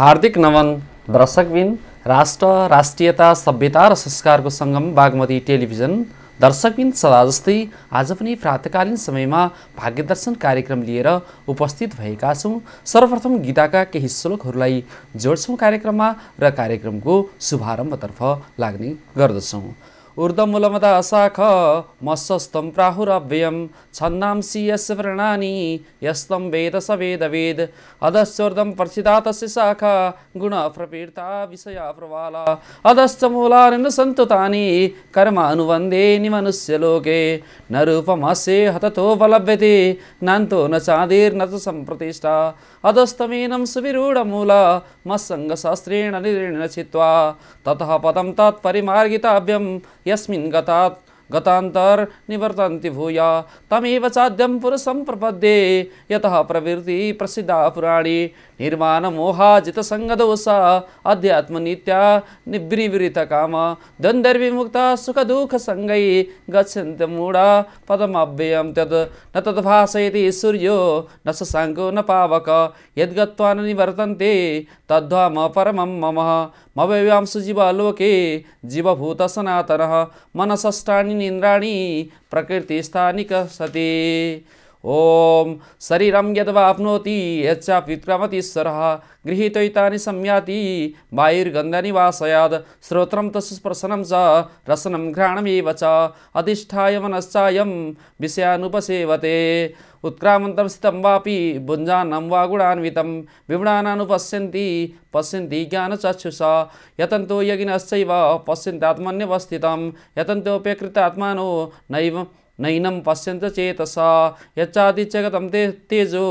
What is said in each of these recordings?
हार्दिक नमन दर्शकबिन राष्ट्र राष्ट्रियता सभ्यता र संस्कारको सङ्गम बागमती टेलिभिजन दर्शकबिन सदा जस्तै आज पनि प्रातकालीन समयमा भाग्यदर्शन कार्यक्रम लिएर उपस्थित भएका छौँ सर्वप्रथम गीताका केही श्लोकहरूलाई जोड्छौँ कार्यक्रममा र कार्यक्रमको शुभारम्भतर्फ लाग्ने गर्दछौँ ऊर्धमूलमद अशाख मत्सस्तं प्राहुरव्ययं छन्नांसि यस्य व्रणानि यस्तं वेद स वेदवेद अधश्चोर्धं प्रसिदा तस्य शाखा गुणप्रपीर्ता विषया प्रवाला अधश्च मूलानि न सन्तु तानि कर्म अनुवन्देनि मनुष्यलोके न रूपमस्ये हततो वलभ्यते नान्तो न चादिर्न तु सम्प्रतिष्ठा अधस्तमेनं सुविरूढमूल मत्सङ्गशास्त्रेण निरेण चित्वा ततः पदं तत्परिमार्गिताभ्यं यस्मिन् गतात् गतांतर निवर्तन्ति भूया तमेव चाद्यम पुरुषं प्रपद्ये यतः प्रवृत्ति प्रसिद्धा पुराणी निर्माण मोहाजित संगदोषा अध्यात्मनीत्या निव्रीवृत काम द्वन्द्विमुक्ता सुख दुःख सङ्गै गच्छन्त मूढा पदमव्ययं तद् न तद्भासयति सूर्यो न शशाङ्को न पावक यद्गत्वा न निवर्तन्ते तद्वाम परमं मम जीव लोके जीवभूत सनातन मनसष्टानि निन्द्राणि प्रकृतिस्थानिक सति ॐ शरीरं यद्वाप्नोति यच्चाप्युत्क्रमतिस्वरः गृहीतैतानि संयाति वायुर्गन्धनिवासयाद् श्रोत्रं तस्य स्पर्शनं च रसनम घ्राणमेव च अधिष्ठाय मनश्चायं विषयानुपसेवते उत्क्रामन्तं स्थितं वापि भुञ्जानं वा गुणान्वितं विवृणानानुपश्यन्ति पश्यन्ति ज्ञानचक्षुषा यतन्तो यगिनश्चैव पश्यन्त्यात्मन्यवस्थितं आत्मा नैव नैनं पश्यन्त चेतसा यच्चादिजगतं ते तेजो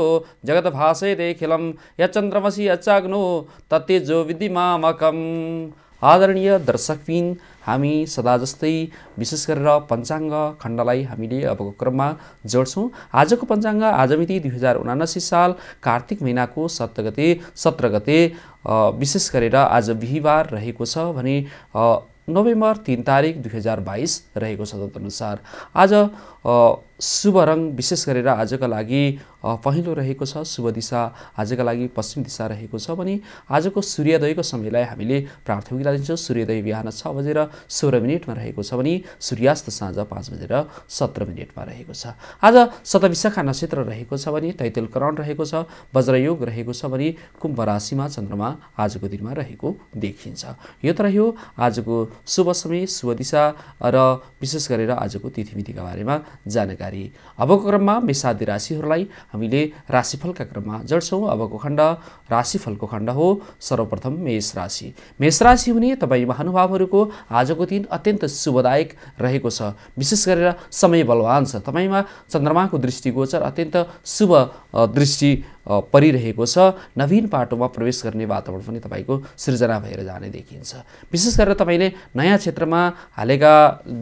जगत जगद्भासयतेखिलं यच्चन्द्रमसि यच्चाग्नो तत्तेजो विधिमामकम् आदरणीय दर्शकविन हामी सदा जस्तै विशेष गरेर पञ्चाङ्ग खण्डलाई हामीले अबको क्रममा जोड्छौँ आजको पञ्चाङ्ग आज मिति दुई हजार उनासी साल कार्तिक महिनाको सत्र गते सत्र गते विशेष गरेर आज बिहिबार रहेको छ भने नोभेम्बर तिन तारिक दुई हजार बाइस रहेको छ तदनुसार आज शुभ रङ विशेष गरेर आजका लागि पहिलो रहेको छ शुभ दिशा आजका लागि पश्चिम दिशा रहेको छ भने आजको सूर्योदयको समयलाई हामीले प्राथमिकता दिन्छौँ सूर्योदय बिहान छ बजेर सोह्र मिनटमा रहेको छ भने सूर्यास्त साँझ पाँच बजेर सत्र मिनटमा रहेको छ आज सतविशाखा नक्षत्र रहेको छ भने तैतलकरण रहेको छ वज्रयोग रहेको छ भने कुम्भ राशिमा चन्द्रमा आजको दिनमा रहेको देखिन्छ यो त रह्यो आजको शुभ समय शुभ दिशा र विशेष गरेर आजको तिथिमितिका बारेमा जानकारी अबको क्रममा मेषादि राशिहरूलाई हामीले राशिफलका क्रममा जोड्छौँ अबको खण्ड राशिफलको खण्ड हो सर्वप्रथम मेष राशि मेष राशि हुने तपाईँ महानुभावहरूको आजको दिन अत्यन्त शुभदायक रहेको छ विशेष गरेर समय बलवान छ तपाईँमा चन्द्रमाको दृष्टिगोचर अत्यन्त शुभ दृष्टि परिरहेको छ नवीन पाटोमा प्रवेश गर्ने वातावरण पनि तपाईँको सृजना भएर जाने देखिन्छ विशेष गरेर तपाईँले नयाँ क्षेत्रमा हालेका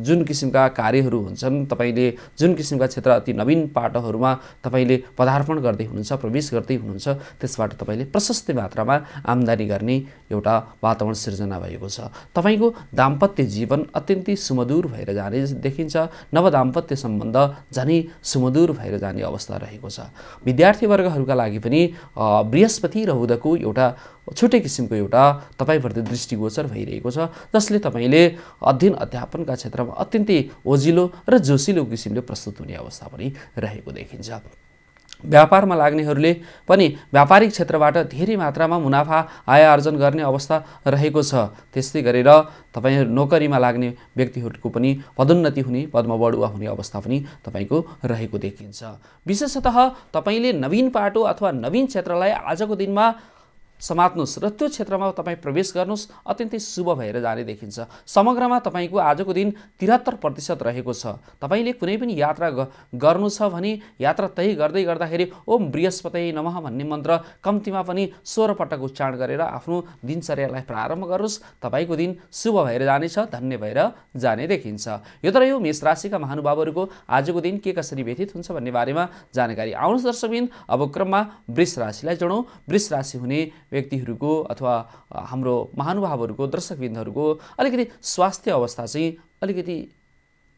जुन किसिमका कार्यहरू हुन्छन् तपाईँले जुन किसिमका क्षेत्र अति नवीन पाटोहरूमा तपाईँले पदार्पण गर्दै हुनुहुन्छ प्रवेश गर्दै हुनुहुन्छ त्यसबाट तपाईँले प्रशस्तै मात्रामा आम्दानी गर्ने एउटा वातावरण सृजना भएको छ तपाईँको दाम्पत्य जीवन अत्यन्तै सुमधुर भएर जाने देखिन्छ नवदाम्पत्य सम्बन्ध झनै सुमधुर भएर जाने अवस्था रहेको छ विद्यार्थीवर्गहरूका लागि लागि पनि बृहस्पति र हुँदाको एउटा छुट्टै किसिमको एउटा तपाईँप्रति दृष्टिगोचर भइरहेको छ जसले तपाईँले अध्ययन अध्यापनका क्षेत्रमा अत्यन्तै ओजिलो र जोसिलो किसिमले प्रस्तुत हुने अवस्था पनि रहेको देखिन्छ व्यापारमा लाग्नेहरूले पनि व्यापारिक क्षेत्रबाट धेरै मात्रामा मुनाफा आय आर्जन गर्ने अवस्था रहेको छ त्यस्तै गरेर तपाईँहरू नोकरीमा लाग्ने व्यक्तिहरूको पनि पदोन्नति हुने पद्मबडुवा हुने अवस्था पनि तपाईँको रहेको देखिन्छ विशेषतः तपाईँले नवीन पाटो अथवा नवीन क्षेत्रलाई आजको दिनमा समात्नुहोस् र त्यो क्षेत्रमा तपाईँ प्रवेश गर्नुहोस् अत्यन्तै शुभ भएर जाने देखिन्छ समग्रमा तपाईँको आजको दिन त्रिहत्तर प्रतिशत रहेको छ तपाईँले कुनै पनि यात्रा गर्नु छ भने यात्रा तय गर्दै गर्दाखेरि ओम बृहस्पति नमः भन्ने मन्त्र कम्तीमा पनि सोह्र पटक उच्चारण गरेर आफ्नो दिनचर्यालाई प्रारम्भ गर्नुहोस् तपाईँको दिन शुभ भएर जानेछ धन्य भएर जाने देखिन्छ यो त रह्यो मेष राशिका महानुभावहरूको आजको दिन के कसरी व्यथित हुन्छ भन्ने बारेमा जानकारी आउनुहोस् दर्शकबिन अब क्रममा वृष राशिलाई जोडौँ वृष राशि हुने व्यक्तिहरूको अथवा हाम्रो महानुभावहरूको दर्शकविन्दहरूको अलिकति स्वास्थ्य अवस्था चाहिँ अलिकति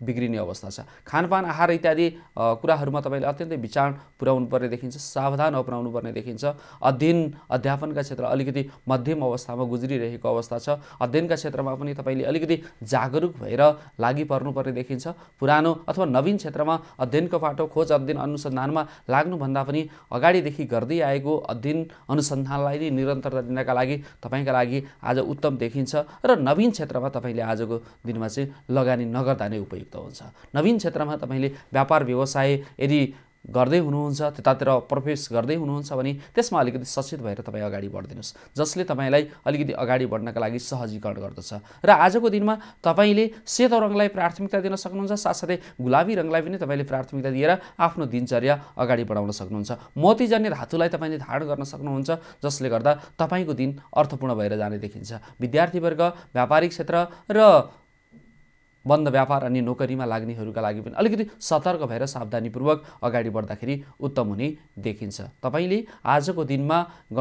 बिग्रिने अवस्था छ खानपान आहार इत्यादि कुराहरूमा तपाईँले अत्यन्तै विचार पुर्याउनु पर्ने देखिन्छ सावधान अपनाउनु पर्ने देखिन्छ अध्ययन अध्यापनका क्षेत्र अलिकति मध्यम अवस्थामा गुज्रिरहेको अवस्था छ अध्ययनका क्षेत्रमा पनि तपाईँले अलिकति जागरुक भएर लागि पर्नुपर्ने देखिन्छ पुरानो अथवा नवीन क्षेत्रमा अध्ययनको पाटो खोज अध्ययन अनुसन्धानमा लाग्नुभन्दा पनि अगाडिदेखि गर्दै आएको अध्ययन अनुसन्धानलाई नै निरन्तरता दिनका लागि तपाईँका लागि आज उत्तम देखिन्छ र नवीन क्षेत्रमा तपाईँले आजको दिनमा चाहिँ लगानी नगर्दा नै उपयोग उपयुक्त हुन्छ नवीन क्षेत्रमा तपाईँले व्यापार व्यवसाय यदि गर्दै हुनुहुन्छ त्यतातिर प्रवेश गर्दै हुनुहुन्छ भने त्यसमा अलिकति सचेत भएर तपाईँ अगाडि बढिदिनुहोस् जसले तपाईँलाई अलिकति अगाडि बढ्नका लागि सहजीकरण गर्दछ र आजको दिनमा तपाईँले सेतो रङलाई प्राथमिकता दिन सक्नुहुन्छ साथसाथै गुलाबी रङलाई पनि तपाईँले प्राथमिकता दिएर आफ्नो दिनचर्या अगाडि बढाउन सक्नुहुन्छ मोतीजन्य धातुलाई तपाईँले धारण गर्न सक्नुहुन्छ जसले गर्दा तपाईँको दिन अर्थपूर्ण भएर जाने देखिन्छ विद्यार्थीवर्ग व्यापारिक क्षेत्र र बन्द व्यापार अनि नोकरीमा लाग्नेहरूका लागि पनि अलिकति सतर्क भएर सावधानीपूर्वक अगाडि बढ्दाखेरि उत्तम हुने देखिन्छ तपाईँले आजको दिनमा ग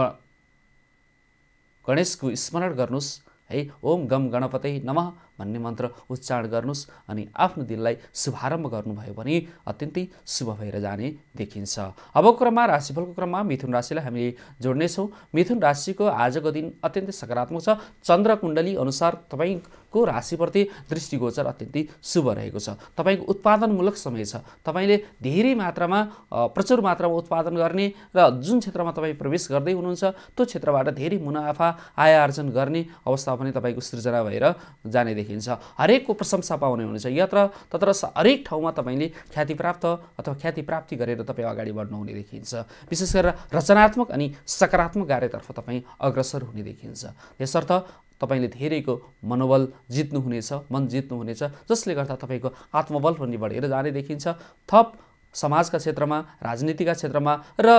गणेशको स्मरण गर्नुहोस् है ओम गम गणपतै नमः भन्ने मन्त्र उच्चारण गर्नुहोस् अनि आफ्नो दिनलाई शुभारम्भ गर्नुभयो भने अत्यन्तै शुभ भएर जाने देखिन्छ अबको क्रममा राशिफलको क्रममा मिथुन राशिलाई हामीले जोड्नेछौँ मिथुन राशिको आजको दिन अत्यन्तै सकारात्मक छ चन्द्र कुण्डली अनुसार तपाईँको राशिप्रति दृष्टिगोचर अत्यन्तै शुभ रहेको छ तपाईँको उत्पादनमूलक समय छ तपाईँले धेरै मात्रामा प्रचुर मात्रामा उत्पादन गर्ने र जुन क्षेत्रमा तपाईँ प्रवेश गर्दै हुनुहुन्छ त्यो क्षेत्रबाट धेरै मुनाफा आय आर्जन गर्ने अवस्था पनि तपाईँको सृजना भएर जाने देखिन्छ हरेकको प्रशंसा पाउने हुनेछ यत्र तत्र हरेक ठाउँमा तपाईँले ख्यातिप्राप्त अथवा ख्याति प्राप्ति गरेर तपाईँ अगाडि बढ्नुहुने देखिन्छ विशेष गरेर रचनात्मक अनि सकारात्मक कार्यतर्फ तपाईँ अग्रसर हुने देखिन्छ यसर्थ तपाईँले धेरैको मनोबल जित्नुहुनेछ मन जित्नुहुनेछ जसले गर्दा तपाईँको आत्मबल पनि बढेर जाने देखिन्छ थप समाजका क्षेत्रमा राजनीतिका क्षेत्रमा र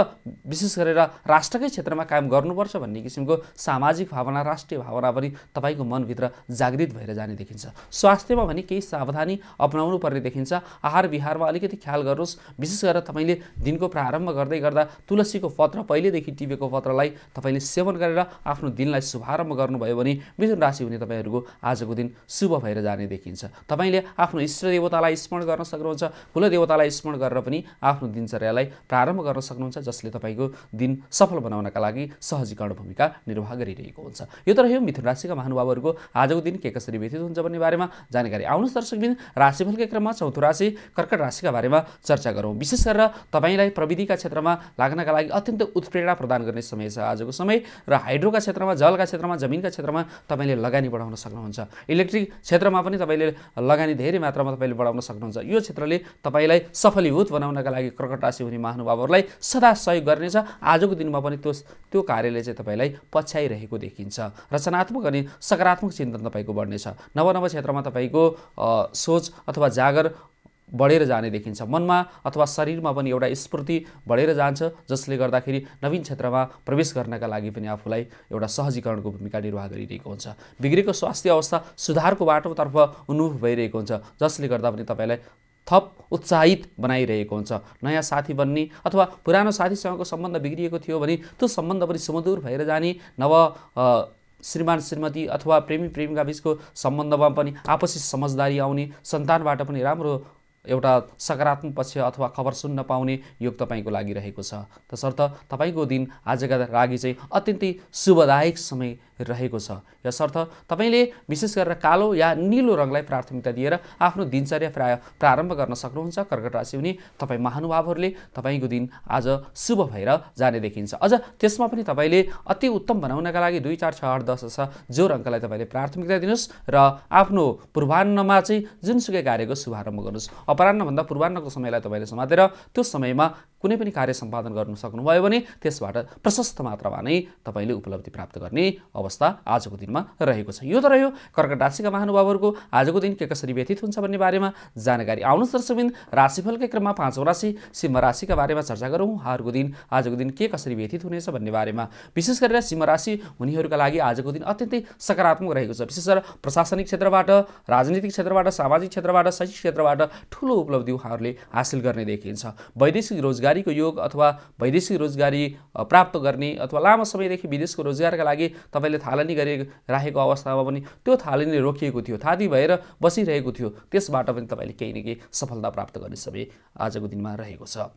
विशेष गरेर राष्ट्रकै क्षेत्रमा काम गर्नुपर्छ भन्ने किसिमको सामाजिक भावना राष्ट्रिय भावना पनि तपाईँको मनभित्र जागृत भएर जाने देखिन्छ स्वास्थ्यमा भने केही सावधानी अप्नाउनु पर्ने देखिन्छ आहार विहारमा अलिकति ख्याल गर्नुहोस् विशेष गरेर तपाईँले दिनको प्रारम्भ गर्दै गर्दा तुलसीको पत्र पहिलेदेखि टिपेको पत्रलाई तपाईँले सेवन गरेर आफ्नो दिनलाई शुभारम्भ गर्नुभयो भने मिथुन राशि हुने तपाईँहरूको आजको दिन शुभ भएर जाने देखिन्छ तपाईँले आफ्नो इष्ट देवतालाई स्मरण गर्न सक्नुहुन्छ देवतालाई स्मरण गरेर पनि आफ्नो दिनचर्यालाई प्रारम्भ गर्न सक्नुहुन्छ जसले तपाईँको दिन सफल बनाउनका लागि सहजीकरण भूमिका निर्वाह गरिरहेको हुन्छ यो त रह्यो मिथुन राशिका महानुभावहरूको आजको दिन के कसरी व्यतीत हुन्छ भन्ने बारेमा जानकारी आउनुहोस् दर्शकबिन राशिफलकै क्रममा चौथो राशि कर्कट राशिका बारेमा चर्चा गरौँ विशेष गरेर तपाईँलाई प्रविधिका क्षेत्रमा लाग्नका लागि अत्यन्त उत्प्रेरणा प्रदान गर्ने समय छ आजको समय र हाइड्रोका क्षेत्रमा जलका क्षेत्रमा जमिनका क्षेत्रमा तपाईँले लगानी बढाउन सक्नुहुन्छ इलेक्ट्रिक क्षेत्रमा पनि तपाईँले लगानी धेरै मात्रामा तपाईँले बढाउन सक्नुहुन्छ यो क्षेत्रले तपाईँलाई सफलीभूत बनाउनका लागि कर्कट राशि हुने महानुभावहरूलाई सदा सहयोग गर्नेछ आजको दिनमा पनि त्यो त्यो कार्यले चाहिँ तपाईँलाई पछ्याइरहेको देखिन्छ रचनात्मक अनि सकारात्मक चिन्तन तपाईँको बढ्नेछ नव नव क्षेत्रमा तपाईँको सोच अथवा जागर बढेर जाने देखिन्छ मनमा अथवा शरीरमा पनि एउटा स्फूर्ति बढेर जान्छ जसले गर्दाखेरि नवीन क्षेत्रमा प्रवेश गर्नका लागि पनि आफूलाई एउटा सहजीकरणको भूमिका निर्वाह गरिरहेको हुन्छ बिग्रेको स्वास्थ्य अवस्था सुधारको बाटोतर्फ उन्मुख भइरहेको हुन्छ जसले गर्दा पनि तपाईँलाई थप उत्साहित बनाइरहेको हुन्छ नयाँ साथी बन्ने अथवा पुरानो साथीसँगको सम्बन्ध बिग्रिएको थियो भने त्यो सम्बन्ध पनि सुमधुर भएर जाने नव श्रीमान श्रीमती अथवा प्रेमी प्रेमिका बिचको सम्बन्धमा पनि आपसी समझदारी आउने सन्तानबाट पनि राम्रो एउटा सकारात्मक पक्ष अथवा खबर सुन्न पाउने योग तपाईँको लागि रहेको छ तसर्थ तपाईँको दिन आजका लागि चाहिँ अत्यन्तै शुभदायक समय रहेको छ यसर्थ तपाईँले विशेष गरेर कालो या निलो रङलाई प्राथमिकता दिएर आफ्नो दिनचर्या प्राय प्रारम्भ गर्न सक्नुहुन्छ कर्कट राशि हुने तपाईँ महानुभावहरूले तपाईँको दिन आज शुभ भएर जाने देखिन्छ अझ त्यसमा पनि तपाईँले अति उत्तम बनाउनका लागि दुई चार छ आठ दस छ जो रङ्गलाई तपाईँले प्राथमिकता दिनुहोस् र आफ्नो पूर्वान्नमा चाहिँ जुनसुकै कार्यको शुभारम्भ गर्नुहोस् अपरान्नभन्दा पूर्वान्नको समयलाई तपाईँले समातेर त्यो समयमा कुनै पनि कार्य सम्पादन गर्न सक्नुभयो भने त्यसबाट प्रशस्त मात्रामा नै तपाईँले उपलब्धि प्राप्त गर्ने अवस्था आजको दिनमा रहेको छ यो त रह्यो कर्कट राशिका महानुभावहरूको आजको दिन के कसरी व्यतीत हुन्छ भन्ने बारेमा जानकारी आउनुहोस् दर्शकबिन राशिफलकै क्रममा पाँचौँ राशि सिंह राशिका बारेमा चर्चा गरौँ उहाँहरूको दिन आजको दिन के कसरी व्यतीत हुनेछ भन्ने बारेमा विशेष गरेर सिंह राशि हुनेहरूका लागि आजको दिन अत्यन्तै सकारात्मक रहेको छ विशेष गरेर प्रशासनिक क्षेत्रबाट राजनीतिक क्षेत्रबाट सामाजिक क्षेत्रबाट शैक्षिक क्षेत्रबाट ठुलो उपलब्धि उहाँहरूले हासिल गर्ने देखिन्छ वैदेशिक रोजगार रोजगारीको योग अथवा वैदेशिक रोजगारी प्राप्त गर्ने अथवा लामो समयदेखि विदेशको रोजगारका लागि तपाईँले थालनी गरे राखेको अवस्थामा पनि त्यो थालनी रोकिएको थियो थाती भएर बसिरहेको थियो त्यसबाट पनि तपाईँले केही न केही सफलता प्राप्त गर्ने समय आजको दिनमा रहेको छ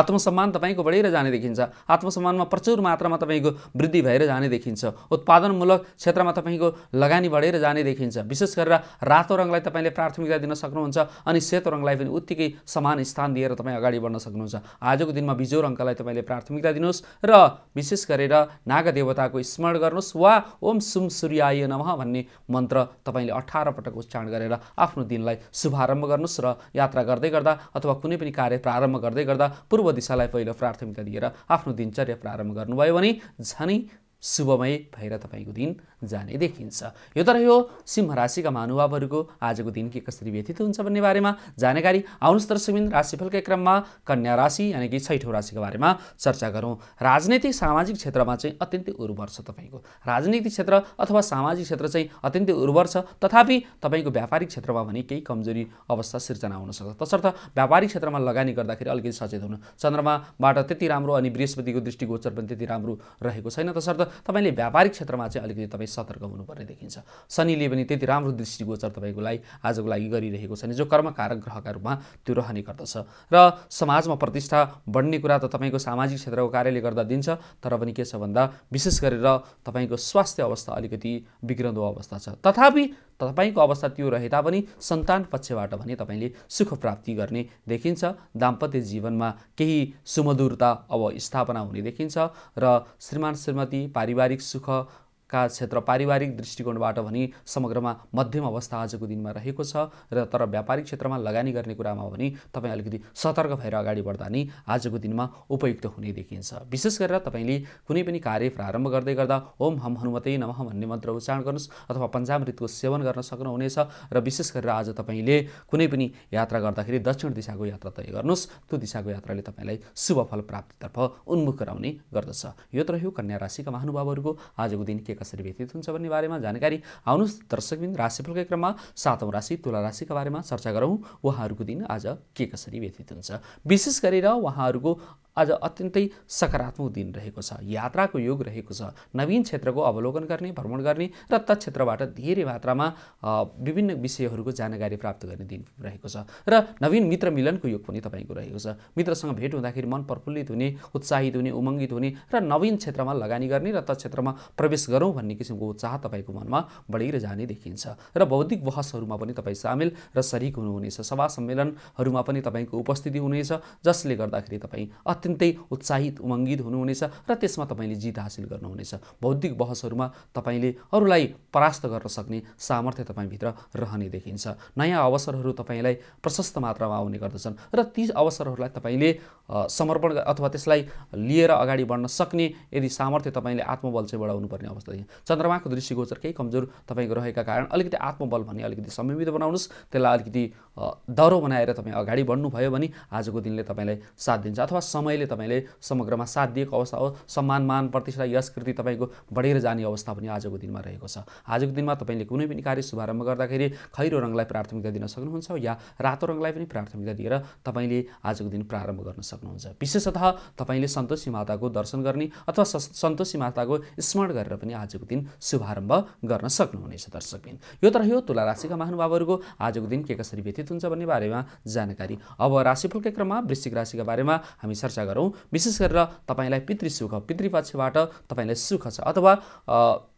आत्मसम्मान तपाईँको बढेर जाने देखिन्छ आत्मसम्मानमा प्रचुर मात्रामा तपाईँको वृद्धि भएर जाने देखिन्छ उत्पादनमूलक क्षेत्रमा तपाईँको लगानी बढेर जाने देखिन्छ विशेष गरेर रातो रङलाई तपाईँले प्राथमिकता दिन सक्नुहुन्छ अनि सेतो रङलाई पनि उत्तिकै समान स्थान दिएर तपाईँ अगाडि बढ्न सक्नुहुन्छ आजको दिनमा बिजो अङ्कलाई तपाईँले प्राथमिकता दिनुहोस् र विशेष गरेर नागदेवताको स्मरण गर्नुहोस् वा ओम सुम सूर्याय नमः भन्ने मन्त्र तपाईँले अठार पटक उच्चारण गरेर आफ्नो दिनलाई शुभारम्भ गर्नुहोस् र यात्रा गर्दै गर्दा अथवा कुनै पनि कार्य प्रारम्भ गर्दै गर्दा पूर्व दिशालाई पहिलो प्राथमिकता दिएर आफ्नो दिनचर्या प्रारम्भ गर्नुभयो भने झनै शुभमय भएर तपाईँको दिन जाने देखिन्छ यो त रह्यो सिंह राशिका महानुभावहरूको आजको दिन के कसरी व्यतीत हुन्छ भन्ने बारेमा जानकारी आउनुहोस् दर्शकबिन राशिफलकै क्रममा कन्या राशि यानि कि छैठौँ राशिको बारेमा चर्चा गरौँ राजनैतिक सामाजिक क्षेत्रमा चाहिँ अत्यन्तै उर्वर छ तपाईँको राजनीतिक क्षेत्र अथवा सामाजिक क्षेत्र चाहिँ अत्यन्तै उर्वर छ तथापि तपाईँको व्यापारिक क्षेत्रमा भने केही कमजोरी अवस्था सिर्जना हुनसक्छ तसर्थ व्यापारिक क्षेत्रमा लगानी गर्दाखेरि अलिकति सचेत हुनु चन्द्रमाबाट त्यति राम्रो अनि बृहस्पतिको दृष्टिगोचर पनि त्यति राम्रो रहेको छैन तसर्थ तपाईँले व्यापारिक क्षेत्रमा चाहिँ अलिकति तपाईँ सतर्क हुनुपर्ने देखिन्छ शनिले पनि त्यति राम्रो दृष्टिगोचर तपाईँको लागि आजको लागि गरिरहेको छ नि जो कर्मकारक ग्रहका रूपमा त्यो रहने गर्दछ र समाजमा प्रतिष्ठा बढ्ने कुरा त तपाईँको सामाजिक क्षेत्रको कार्यले गर्दा दिन्छ तर पनि के छ भन्दा विशेष गरेर तपाईँको स्वास्थ्य अवस्था अलिकति बिग्रदो अवस्था छ तथापि तपाईँको अवस्था त्यो रहे तापनि सन्तान पक्षबाट भने तपाईँले सुख प्राप्ति गर्ने देखिन्छ दाम्पत्य जीवनमा केही सुमधुरता अब स्थापना हुने देखिन्छ र श्रीमान श्रीमती पारिवारिक सुख का क्षेत्र पारिवारिक दृष्टिकोणबाट भने समग्रमा मध्यम अवस्था आजको दिनमा रहेको छ र तर व्यापारिक क्षेत्रमा लगानी गर्ने कुरामा भने तपाईँ अलिकति सतर्क भएर अगाडि बढ्दा नै आजको दिनमा उपयुक्त हुने देखिन्छ विशेष गरेर तपाईँले कुनै पनि कार्य प्रारम्भ गर्दै गर्दा ओम हम हनुमते नमः भन्ने मन्त्र उच्चारण गर्नुहोस् अथवा पञ्चामृतको सेवन गर्न सक्नुहुनेछ र विशेष गरेर आज तपाईँले कुनै पनि यात्रा गर्दाखेरि दक्षिण दिशाको यात्रा तय गर्नुहोस् त्यो दिशाको यात्राले तपाईँलाई शुभफल फल प्राप्तितर्फ उन्मुख गराउने गर्दछ यो त रह्यो कन्या राशिका महानुभावहरूको आजको दिन के कसरी व्यतीत हुन्छ भन्ने बारेमा जानकारी आउनुहोस् दर्शकबिन राशिफलकै क्रममा सातौँ राशि तुला राशिका बारेमा चर्चा गरौँ उहाँहरूको दिन आज के कसरी व्यतीत हुन्छ विशेष गरेर उहाँहरूको आज अत्यन्तै सकारात्मक दिन रहेको छ यात्राको योग रहेको छ नवीन क्षेत्रको अवलोकन गर्ने भ्रमण गर्ने र तत्क्षेत्रबाट धेरै मात्रामा विभिन्न विषयहरूको जानकारी प्राप्त गर्ने दिन रहेको छ र नवीन मित्र मिलनको योग पनि तपाईँको रहेको छ मित्रसँग भेट हुँदाखेरि मन प्रफुल्लित हुने उत्साहित हुने उमङ्गित हुने र नवीन क्षेत्रमा लगानी गर्ने र क्षेत्रमा प्रवेश गरौँ भन्ने किसिमको उत्साह तपाईँको मनमा बढेर जाने देखिन्छ र बौद्धिक बहसहरूमा पनि तपाईँ सामेल र सरिक हुनुहुनेछ सभा सम्मेलनहरूमा पनि तपाईँको उपस्थिति हुनेछ जसले गर्दाखेरि तपाईँ अत्य अत्यन्तै उत्साहित उमङ्गित हुनुहुनेछ र त्यसमा तपाईँले जित हासिल गर्नुहुनेछ बौद्धिक बहसहरूमा तपाईँले अरूलाई परास्त गर्न सक्ने सामर्थ्य तपाईँभित्र रहने देखिन्छ नयाँ अवसरहरू तपाईँलाई प्रशस्त मात्रामा आउने गर्दछन् र ती अवसरहरूलाई तपाईँले समर्पण अथवा त्यसलाई लिएर अगाडि बढ्न सक्ने यदि सामर्थ्य तपाईँले आत्मबल चाहिँ बढाउनु पर्ने अवस्था देखिन्छ चन्द्रमाको दृष्टिगोचर केही कमजोर तपाईँको रहेका कारण अलिकति आत्मबल भन्ने अलिकति संयमित बनाउनुहोस् त्यसलाई अलिकति दह्रो बनाएर तपाईँ अगाडि बढ्नुभयो भने आजको दिनले तपाईँलाई साथ दिन्छ अथवा समय समयले तपाईँले समग्रमा साथ दिएको अवस्था हो सम्मान मान प्रतिष्ठा यस कृति तपाईँको बढेर जाने अवस्था पनि आजको दिनमा रहेको छ आजको दिनमा तपाईँले कुनै पनि कार्य शुभारम्भ गर्दाखेरि खैरो रङलाई प्राथमिकता दिन सक्नुहुन्छ या रातो रङलाई पनि प्राथमिकता दिएर तपाईँले आजको दिन प्रारम्भ गर्न सक्नुहुन्छ विशेषतः तपाईँले सन्तोषी माताको दर्शन गर्ने अथवा सन्तोषी माताको स्मरण गरेर पनि आजको दिन शुभारम्भ गर्न सक्नुहुनेछ दर्शकबिन यो त रह्यो तुला राशिका महानुभावहरूको आजको दिन के कसरी व्यतीत हुन्छ भन्ने बारेमा जानकारी अब राशिफलकै क्रममा वृश्चिक राशिका बारेमा हामी चर्चा चर्चा गरौँ विशेष गरेर तपाईँलाई पितृसुख पितृपक्षबाट तपाईँलाई सुख छ अथवा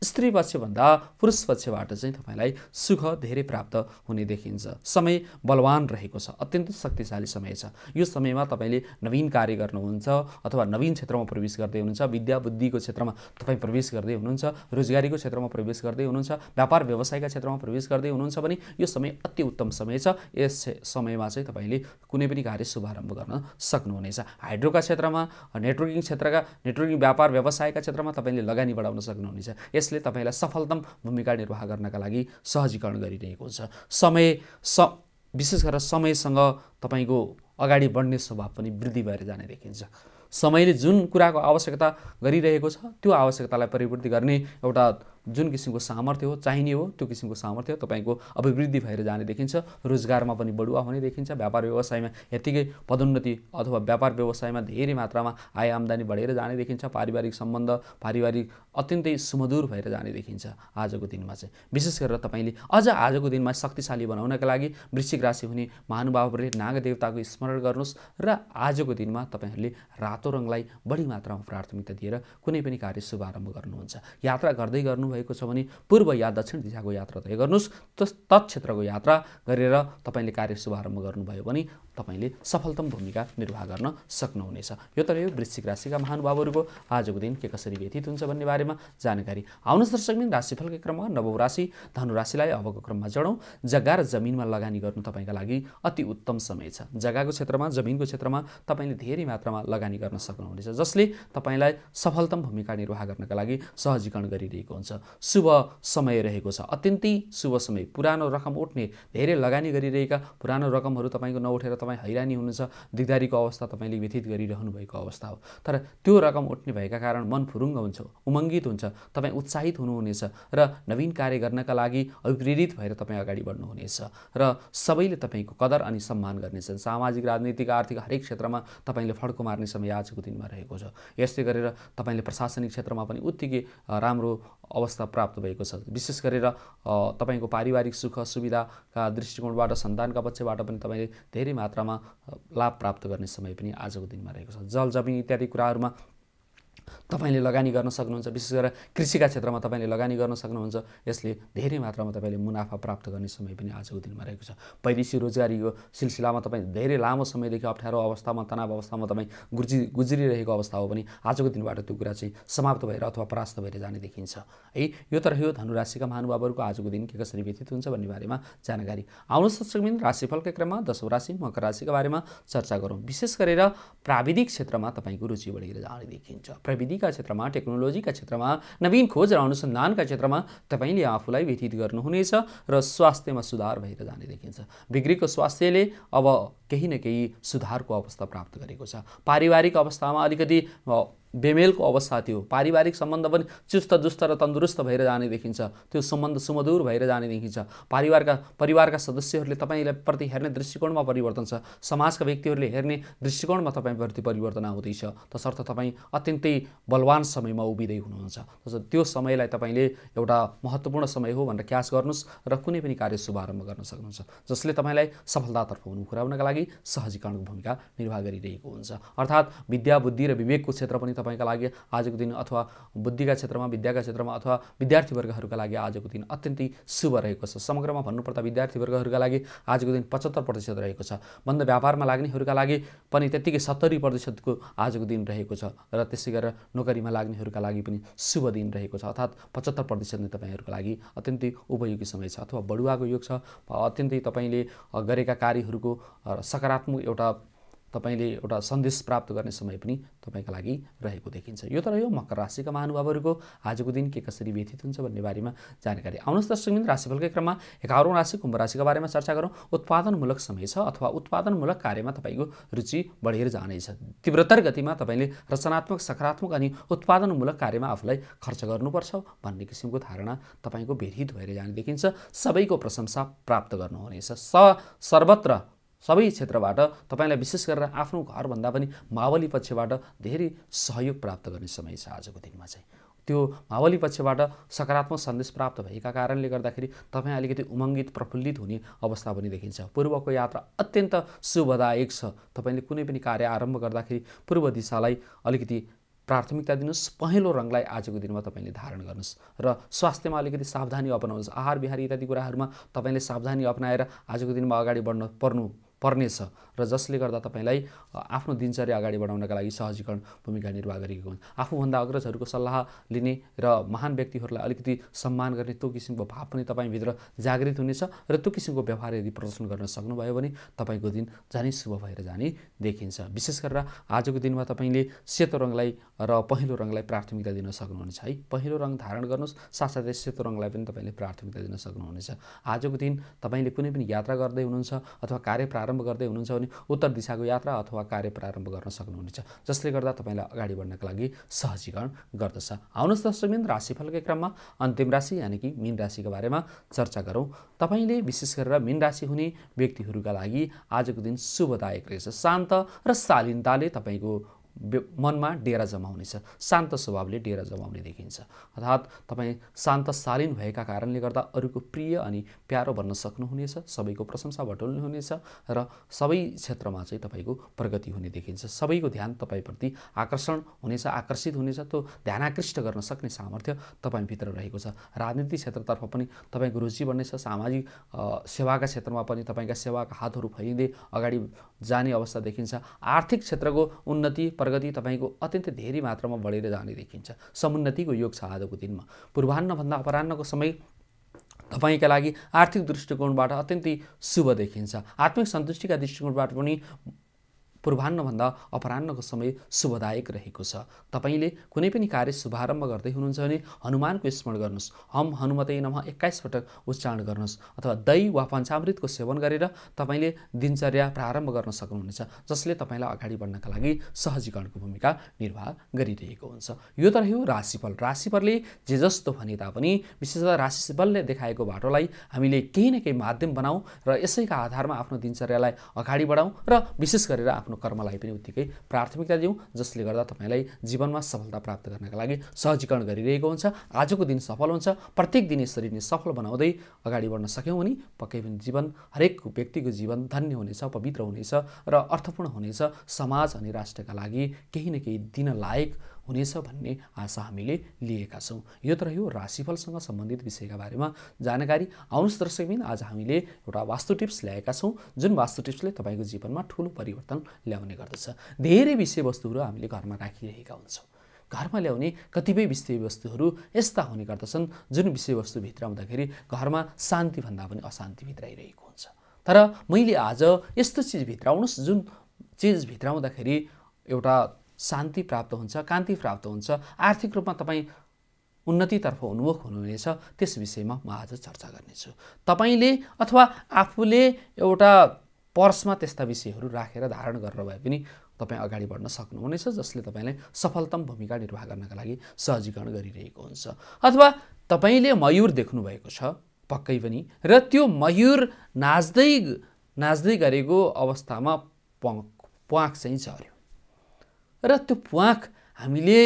स्त्री पक्षभन्दा पुरुष पक्षबाट चाहिँ तपाईँलाई सुख धेरै प्राप्त हुने देखिन्छ समय बलवान रहेको छ अत्यन्त शक्तिशाली समय छ यो समयमा तपाईँले नवीन कार्य गर्नुहुन्छ अथवा नवीन क्षेत्रमा प्रवेश गर्दै हुनुहुन्छ विद्या बुद्धिको क्षेत्रमा तपाईँ प्रवेश गर्दै हुनुहुन्छ रोजगारीको क्षेत्रमा प्रवेश गर्दै हुनुहुन्छ व्यापार व्यवसायका क्षेत्रमा प्रवेश गर्दै हुनुहुन्छ भने यो समय अति उत्तम समय छ यस समयमा चाहिँ तपाईँले कुनै पनि कार्य शुभारम्भ गर्न सक्नुहुनेछ हाइड्रो घरेलुका क्षेत्रमा नेटवर्किङ क्षेत्रका नेटवर्किङ व्यापार व्यवसायका क्षेत्रमा तपाईँले लगानी बढाउन सक्नुहुनेछ यसले तपाईँलाई सफलतम भूमिका निर्वाह गर्नका लागि सहजीकरण गरिरहेको हुन्छ समय स विशेष गरेर समयसँग तपाईँको अगाडि बढ्ने स्वभाव पनि वृद्धि भएर जाने देखिन्छ समयले जुन कुराको आवश्यकता गरिरहेको छ त्यो आवश्यकतालाई परिपूर्ति गर्ने एउटा जुन किसिमको सामर्थ्य हो चाहिने हो त्यो किसिमको सामर्थ्य तपाईँको अभिवृद्धि भएर जाने देखिन्छ रोजगारमा पनि बढुवा हुने देखिन्छ व्यापार व्यवसायमा यत्तिकै पदोन्नति अथवा व्यापार व्यवसायमा धेरै मात्रामा आय आम्दानी बढेर जाने देखिन्छ पारिवारिक सम्बन्ध पारिवारिक अत्यन्तै सुमधुर भएर जाने देखिन्छ आजको दिनमा चाहिँ विशेष गरेर तपाईँले अझ आजको दिनमा शक्तिशाली बनाउनका लागि वृश्चिक राशि हुने महानुभावहरूले नागदेवताको स्मरण गर्नुहोस् र आजको दिनमा तपाईँहरूले रातो रङलाई बढी मात्रामा प्राथमिकता दिएर कुनै पनि कार्य शुभारम्भ गर्नुहुन्छ यात्रा गर्दै गर्नुभयो भएको छ भने पूर्व या दक्षिण दिशाको यात्रा तय गर्नुहोस् तत्क्षेत्रको यात्रा गरेर तपाईँले कार्य शुभारम्भ गर्नुभयो भने तपाईँले सफलतम भूमिका निर्वाह गर्न सक्नुहुनेछ यो त रह्यो वृश्चिक राशिका महानुभावहरूको आजको दिन के कसरी व्यतीत हुन्छ भन्ने बारेमा जानकारी आउनुहोस् दर्शकबिन राशिफलकै क्रममा नवौ राशि राशिलाई अबको क्रममा जडौँ जग्गा र जमिनमा लगानी गर्नु तपाईँका लागि अति उत्तम समय छ जग्गाको क्षेत्रमा जमिनको क्षेत्रमा तपाईँले धेरै मात्रामा लगानी गर्न सक्नुहुनेछ जसले तपाईँलाई सफलतम भूमिका निर्वाह गर्नका लागि सहजीकरण गरिरहेको हुन्छ शुभ समय रहेको छ अत्यन्तै शुभ समय पुरानो रकम उठ्ने धेरै लगानी गरिरहेका पुरानो रकमहरू तपाईँको नउठेर तपाईँ तपाईँ हैरानी हुनुहुन्छ दिगदारीको अवस्था तपाईँले व्यथित गरिरहनु भएको अवस्था हो तर त्यो रकम उठ्ने भएका कारण मन फुरुङ्ग हुन्छ उमङ्गित हुन्छ तपाईँ उत्साहित हुनुहुनेछ र नवीन कार्य गर्नका लागि अभिप्रेरित भएर तपाईँ अगाडि बढ्नुहुनेछ र सबैले तपाईँको कदर अनि सम्मान गर्नेछन् सामाजिक राजनीतिक आर्थिक हरेक क्षेत्रमा तपाईँले फड्को मार्ने समय आजको दिनमा रहेको छ यस्तै गरेर तपाईँले प्रशासनिक क्षेत्रमा पनि उत्तिकै राम्रो अवस्था प्राप्त भएको छ विशेष गरेर तपाईँको पारिवारिक सुख सुविधाका दृष्टिकोणबाट सन्तानका पक्षबाट पनि तपाईँले धेरै मात्रामा लाभ प्राप्त गर्ने समय पनि आजको दिनमा रहेको छ जल जमिन इत्यादि कुराहरूमा तपाईँले लगानी गर्न सक्नुहुन्छ विशेष गरेर कृषिका क्षेत्रमा तपाईँले लगानी गर्न सक्नुहुन्छ यसले धेरै मात्रामा तपाईँले मुनाफा प्राप्त गर्ने समय पनि आजको दिनमा रहेको छ पैदेशी रोजगारीको सिलसिलामा तपाईँ धेरै लामो समयदेखि अप्ठ्यारो अवस्थामा तनाव अवस्थामा तपाईँ गुजी गुज्रिरहेको अवस्था हो भने आजको दिनबाट त्यो कुरा चाहिँ समाप्त भएर अथवा परास्त भएर जाने देखिन्छ है यो त रह्यो धनुराशिका महानुभावहरूको आजको दिन के कसरी व्यतीत हुन्छ भन्ने बारेमा जानकारी आउनु सक्छ राशिफलका क्रममा दशौँ राशि मकर राशिका बारेमा चर्चा गरौँ विशेष गरेर प्राविधिक क्षेत्रमा तपाईँको रुचि बढेर जाने देखिन्छ प्रविधिका क्षेत्रमा टेक्नोलोजीका क्षेत्रमा नवीन खोज र अनुसन्धानका क्षेत्रमा तपाईँले आफूलाई व्यतीत गर्नुहुनेछ र स्वास्थ्यमा सुधार भएर जाने देखिन्छ बिग्रेको स्वास्थ्यले अब केही न केही सुधारको अवस्था प्राप्त गरेको छ पारिवारिक अवस्थामा अलिकति बेमेलको अवस्था थियो पारिवारिक सम्बन्ध पनि चुस्त दुस्त र तन्दुरुस्त भएर जाने देखिन्छ त्यो सम्बन्ध सुमधुर भएर जाने देखिन्छ परिवारका परिवारका सदस्यहरूले तपाईँलाई प्रति हेर्ने दृष्टिकोणमा परिवर्तन छ समाजका व्यक्तिहरूले हेर्ने दृष्टिकोणमा तपाईँप्रति परिवर्तन आउँदैछ तसर्थ तपाईँ अत्यन्तै बलवान समयमा उभिँदै हुनुहुन्छ तसर्थ त्यो समयलाई तपाईँले एउटा महत्त्वपूर्ण समय हो भनेर क्यास गर्नुहोस् र कुनै पनि कार्य शुभारम्भ गर्न सक्नुहुन्छ जसले तपाईँलाई सफलतातर्फ हुनु पुऱ्याउनका लागि सहजीकरणको भूमिका निर्वाह गरिरहेको हुन्छ अर्थात् विद्या बुद्धि र विवेकको क्षेत्र पनि तपाईँका लागि आजको दिन अथवा बुद्धिका क्षेत्रमा विद्याका क्षेत्रमा अथवा विद्यार्थीवर्गहरूका लागि आजको दिन अत्यन्तै शुभ रहेको छ समग्रमा भन्नुपर्दा विद्यार्थीवर्गहरूका लागि आजको दिन पचहत्तर प्रतिशत रहेको छ बन्द व्यापारमा लाग्नेहरूका लागि पनि त्यत्तिकै सत्तरी प्रतिशतको आजको दिन रहेको छ र त्यसै गरेर नोकरीमा लाग्नेहरूका लागि पनि शुभ दिन रहेको छ अर्थात् पचहत्तर प्रतिशत नै तपाईँहरूको लागि अत्यन्तै उपयोगी समय छ अथवा बडुवाको योग छ अत्यन्तै तपाईँले गरेका कार्यहरूको सकारात्मक एउटा तपाईँले एउटा सन्देश प्राप्त गर्ने समय पनि तपाईँका लागि रहेको देखिन्छ यो त रह्यो मकर राशिका महानुभावहरूको आजको दिन के कसरी व्यतीत हुन्छ भन्ने बारेमा जानकारी आउनुहोस् दर्शक मिन राशिफलकै क्रममा एघारौँ राशि कुम्भ राशिको बारेमा चर्चा गरौँ उत्पादनमूलक समय छ अथवा उत्पादनमूलक कार्यमा तपाईँको रुचि बढेर जानेछ तीव्रतर गतिमा तपाईँले रचनात्मक सकारात्मक अनि उत्पादनमूलक कार्यमा आफूलाई खर्च गर्नुपर्छ भन्ने किसिमको धारणा तपाईँको व्यतीत भएर जाने देखिन्छ सबैको प्रशंसा प्राप्त गर्नुहुनेछ स सर्वत्र सबै क्षेत्रबाट तपाईँलाई विशेष गरेर आफ्नो घरभन्दा पनि मावली पक्षबाट धेरै सहयोग प्राप्त गर्ने समय छ आजको दिनमा चाहिँ त्यो मावली पक्षबाट सकारात्मक सन्देश प्राप्त भएका कारणले गर्दाखेरि तपाईँ अलिकति उमङ्गित प्रफुल्लित हुने अवस्था पनि देखिन्छ पूर्वको यात्रा अत्यन्त शुभदायक छ तपाईँले कुनै पनि कार्य आरम्भ गर्दाखेरि पूर्व दिशालाई अलिकति प्राथमिकता दिनुहोस् पहेँलो रङलाई आजको दिनमा तपाईँले धारण गर्नुहोस् र स्वास्थ्यमा अलिकति सावधानी अपनाउनुहोस् आहार विहार इत्यादि कुराहरूमा तपाईँले सावधानी अपनाएर आजको दिनमा अगाडि बढ्न पर्नु पर्नेछ र जसले गर्दा तपाईँलाई आफ्नो दिनचर्या अगाडि बढाउनका लागि सहजीकरण भूमिका निर्वाह गरेको हुन् आफूभन्दा अग्रजहरूको सल्लाह लिने र महान व्यक्तिहरूलाई अलिकति सम्मान गर्ने त्यो किसिमको भाव पनि तपाईँभित्र जागृत हुनेछ र त्यो किसिमको व्यवहार यदि प्रदर्शन गर्न सक्नुभयो भने तपाईँको दिन जानै शुभ भएर जाने देखिन्छ विशेष गरेर आजको दिनमा तपाईँले सेतो रङलाई र पहिलो रङलाई प्राथमिकता दिन सक्नुहुनेछ है पहिलो रङ धारण गर्नुहोस् साथसाथै सेतो रङलाई पनि तपाईँले प्राथमिकता दिन सक्नुहुनेछ आजको दिन तपाईँले कुनै पनि यात्रा गर्दै हुनुहुन्छ अथवा कार्य प्रारम्भ गर्दै हुनुहुन्छ भने उत्तर दिशाको यात्रा अथवा कार्य प्रारम्भ गर्न सक्नुहुनेछ जसले गर्दा तपाईँलाई अगाडि बढ्नका लागि सहजीकरण गर्दछ आउनुहोस् दशमिन राशिफलकै क्रममा अन्तिम राशि यानि कि मिन राशिको बारेमा चर्चा गरौँ तपाईँले विशेष गरेर मिन राशि हुने व्यक्तिहरूका लागि आजको दिन शुभदायक रहेछ शान्त र शालीनताले तपाईँको मनमा डेरा जमाउनेछ शान्त स्वभावले डेरा जमाउने देखिन्छ अर्थात् तपाईँ शान्त शालीन भएका कारणले गर्दा अरूको प्रिय अनि प्यारो भन्न सक्नुहुनेछ सबैको प्रशंसा बटुल्नुहुनेछ र सबै क्षेत्रमा चाहिँ तपाईँको प्रगति हुने देखिन्छ सबैको ध्यान तपाईँप्रति आकर्षण हुनेछ आकर्षित हुनेछ त्यो ध्यान आकृष्ट गर्न सक्ने सामर्थ्य तपाईँभित्र रहेको छ राजनीति क्षेत्रतर्फ पनि तपाईँको रुचि बढ्नेछ सामाजिक सेवाका क्षेत्रमा पनि तपाईँका सेवाका हातहरू फैलिँदै अगाडि जाने अवस्था देखिन्छ आर्थिक क्षेत्रको उन्नति प्रगति तपाईँको अत्यन्तै धेरै मात्रामा बढेर जाने देखिन्छ समुन्नतिको योग छ आजको दिनमा पूर्वान्नभन्दा अपराह्नको समय तपाईँका लागि आर्थिक दृष्टिकोणबाट अत्यन्तै शुभ देखिन्छ आत्मिक सन्तुष्टिका दृष्टिकोणबाट पनि पूर्वान्नभन्दा अपरान्नको समय शुभदायक रहेको छ तपाईँले कुनै पनि कार्य शुभारम्भ गर्दै हुनुहुन्छ भने हनुमानको स्मरण गर्नुहोस् हम हनुमते नम एक्काइस पटक उच्चारण गर्नुहोस् अथवा दही वा पञ्चामृतको सेवन गरेर तपाईँले दिनचर्या प्रारम्भ गर्न सक्नुहुनेछ जसले तपाईँलाई अगाडि बढ्नका लागि सहजीकरणको भूमिका निर्वाह गरिरहेको हुन्छ यो त रह्यो राशिफल राशिफलले जे जस्तो भने तापनि विशेष गरी राशिफलले देखाएको बाटोलाई हामीले केही न केही माध्यम बनाऊ र यसैका आधारमा आफ्नो दिनचर्यालाई अगाडि बढाउँ र विशेष गरेर आफ्नो आफ्नो कर्मलाई पनि उत्तिकै प्राथमिकता दिउँ जसले गर्दा तपाईँलाई जीवनमा सफलता प्राप्त गर्नका लागि सहजीकरण गरिरहेको हुन्छ आजको दिन सफल हुन्छ प्रत्येक दिन यसरी नै सफल बनाउँदै अगाडि बढ्न सक्यौँ भने पक्कै पनि जीवन हरेक व्यक्तिको जीवन धन्य हुनेछ पवित्र हुनेछ र अर्थपूर्ण हुनेछ समाज अनि राष्ट्रका लागि केही न केही दिन लायक हुनेछ भन्ने आशा हामीले लिएका छौँ यो त रह्यो राशिफलसँग सम्बन्धित विषयका बारेमा जानकारी आउनुहोस् दर्शकबिन आज हामीले एउटा वास्तु टिप्स ल्याएका छौँ जुन वास्तु टिप्सले तपाईँको जीवनमा ठुलो परिवर्तन ल्याउने गर्दछ धेरै विषयवस्तुहरू हामीले घरमा राखिरहेका हुन्छौँ घरमा ल्याउने कतिपय विषयवस्तुहरू यस्ता हुने गर्दछन् जुन भित्र आउँदाखेरि घरमा शान्तिभन्दा पनि अशान्ति भित्राइरहेको हुन्छ तर मैले आज यस्तो चिजभित्र आउनुहोस् जुन चिजभित्र आउँदाखेरि एउटा शान्ति प्राप्त हुन्छ कान्ति प्राप्त हुन्छ आर्थिक रूपमा तपाईँ उन्नतितर्फ उन्मुख हुनुहुनेछ त्यस विषयमा म आज चर्चा गर्नेछु तपाईँले अथवा आफूले एउटा पर्समा त्यस्ता विषयहरू राखेर धारण गरेर भए पनि तपाईँ अगाडि बढ्न सक्नुहुनेछ जसले तपाईँलाई सफलतम भूमिका निर्वाह गर्नका लागि सहजीकरण गरिरहेको हुन्छ अथवा तपाईँले मयूर देख्नुभएको छ पक्कै पनि र त्यो मयूर नाच्दै नाच्दै गरेको अवस्थामा प्वाङ चाहिँ झऱ्यो र त्यो प्वाख हामीले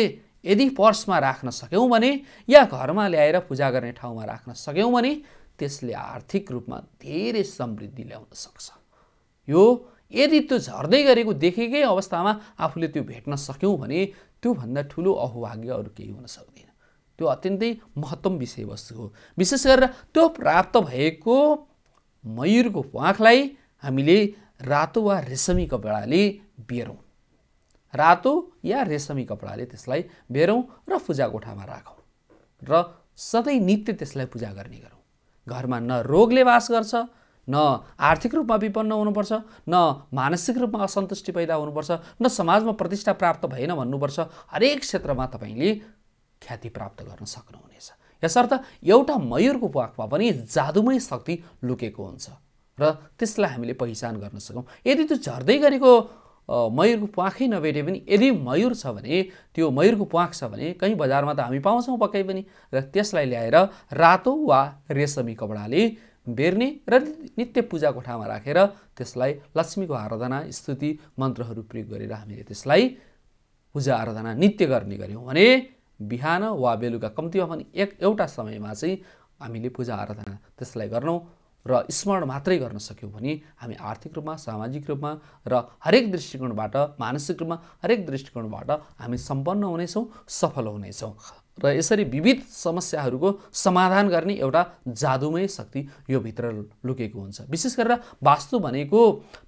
यदि पर्समा राख्न सक्यौँ भने या घरमा ल्याएर पूजा गर्ने ठाउँमा राख्न सक्यौँ भने त्यसले आर्थिक रूपमा धेरै समृद्धि ल्याउन सक्छ यो यदि त्यो झर्दै गरेको देखेकै अवस्थामा आफूले त्यो भेट्न सक्यौँ भने त्योभन्दा ठुलो अहुभाग्य अरू केही हुन सक्दैन त्यो अत्यन्तै महत्त्वम विषयवस्तु हो विशेष गरेर त्यो प्राप्त भएको मयुरको प्वाखलाई हामीले रातो वा रेशमी कपडाले बेह्रौँ रातो या रेशमी कपडाले त्यसलाई बेरौँ र पूजा कोठामा राखौँ र सधैँ नित्य त्यसलाई पूजा गर्ने गरौँ घरमा न रोगले वास गर्छ न आर्थिक रूपमा विपन्न हुनुपर्छ न मानसिक रूपमा असन्तुष्टि पैदा हुनुपर्छ न समाजमा प्रतिष्ठा प्राप्त भएन भन्नुपर्छ हरेक क्षेत्रमा तपाईँले ख्याति प्राप्त गर्न सक्नुहुनेछ यसर्थ एउटा मयूरको पाखमा पनि जादुमय शक्ति लुकेको हुन्छ र त्यसलाई हामीले पहिचान गर्न सकौँ यदि त्यो झर्दै गरेको मयूरको प्वाखै नभेटे पनि यदि मयूर छ भने त्यो मयूरको प्वाख छ भने कहीँ बजारमा त हामी पाउँछौँ पक्कै पनि र त्यसलाई ल्याएर रातो वा रेशमी कपडाले बेर्ने र नित्य पूजा कोठामा राखेर त्यसलाई लक्ष्मीको आराधना स्तुति मन्त्रहरू प्रयोग गरेर हामीले त्यसलाई पूजा आराधना नित्य गर्ने गऱ्यौँ भने बिहान वा बेलुका कम्तीमा पनि एक एउटा समयमा चाहिँ हामीले पूजा आराधना त्यसलाई गर्नौँ र स्मरण मात्रै गर्न सक्यौँ भने हामी आर्थिक रूपमा सामाजिक रूपमा र हरेक दृष्टिकोणबाट मानसिक रूपमा हरेक दृष्टिकोणबाट हामी सम्पन्न हुनेछौँ सफल हुनेछौँ र यसरी विविध समस्याहरूको समाधान गर्ने एउटा जादुमय शक्ति यो भित्र लुकेको हुन्छ विशेष गरेर वास्तु भनेको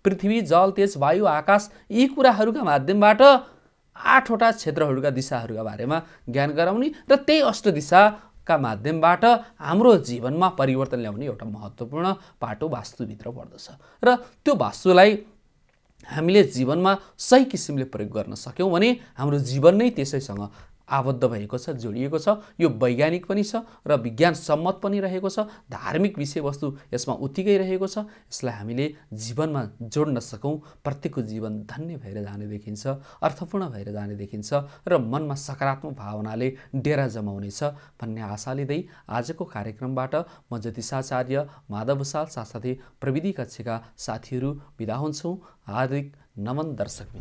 पृथ्वी जल तेज वायु आकाश यी कुराहरूका माध्यमबाट आठवटा क्षेत्रहरूका दिशाहरूका बारेमा ज्ञान गराउने र त्यही अष्ट दिशा का माध्यमबाट हाम्रो जीवनमा परिवर्तन ल्याउने एउटा महत्त्वपूर्ण पाटो वास्तुभित्र पर्दछ र त्यो वास्तुलाई हामीले जीवनमा सही किसिमले प्रयोग गर्न सक्यौँ भने हाम्रो जीवन नै त्यसैसँग आबद्ध भएको छ जोडिएको छ यो वैज्ञानिक पनि छ र विज्ञान सम्मत पनि रहेको छ धार्मिक विषयवस्तु यसमा उत्तिकै रहेको छ यसलाई हामीले जीवनमा जोड्न सकौँ प्रत्येकको जीवन धन्य भएर जाने देखिन्छ अर्थपूर्ण भएर जाने देखिन्छ र मनमा सकारात्मक भावनाले डेरा जमाउनेछ भन्ने आशा लिँदै आजको कार्यक्रमबाट म ज्योतिषाचार्य माधव साल साथसाथै प्रविधि कक्षका साथीहरू विदा हुन्छौँ हार्दिक नमन दर्शक